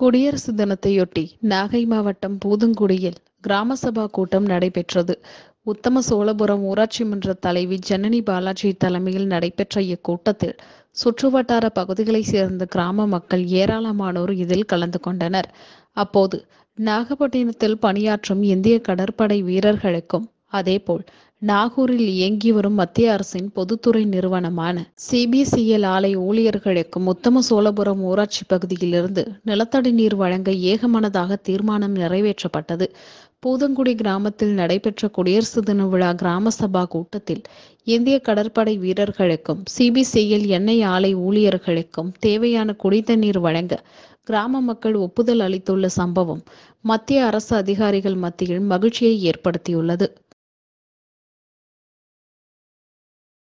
குடியரசு தினத்தையொட்டி நாகை மாவட்டம் பூதங்குடியில் கிராம சபா கூட்டம் நடைபெற்றது உத்தம சோழபுரம் ஊராட்சி மன்ற தலைவி ஜனனி பாலாஜி தலைமையில் நடைபெற்ற இக்கூட்டத்தில் சுற்றுவட்டார பகுதிகளைச் சேர்ந்த கிராம மக்கள் ஏராளமானோர் இதில் கலந்து கொண்டனர் அப்போது நாகப்பட்டினத்தில் பணியாற்றும் இந்திய கடற்படை வீரர்களுக்கும் அதேபோல் நாகூரில் இயங்கி வரும் மத்திய அரசின் பொதுத்துறை நிறுவனமான சிபிசிஎல் ஆலை ஊழியர்களுக்கு உத்தம சோழபுரம் ஊராட்சி பகுதியிலிருந்து நிலத்தடி நீர் வழங்க ஏகமனதாக தீர்மானம் நிறைவேற்றப்பட்டது பூதங்குடி கிராமத்தில் நடைபெற்ற குடியரசு தின விழா கிராம சபா கூட்டத்தில் இந்திய கடற்படை வீரர்களுக்கும் சிபிசிஎல் எண்ணெய் ஆலை ஊழியர்களுக்கும் தேவையான நீர் வழங்க கிராம மக்கள் ஒப்புதல் அளித்துள்ள சம்பவம் மத்திய அரசு அதிகாரிகள் மத்தியில் மகிழ்ச்சியை ஏற்படுத்தியுள்ளது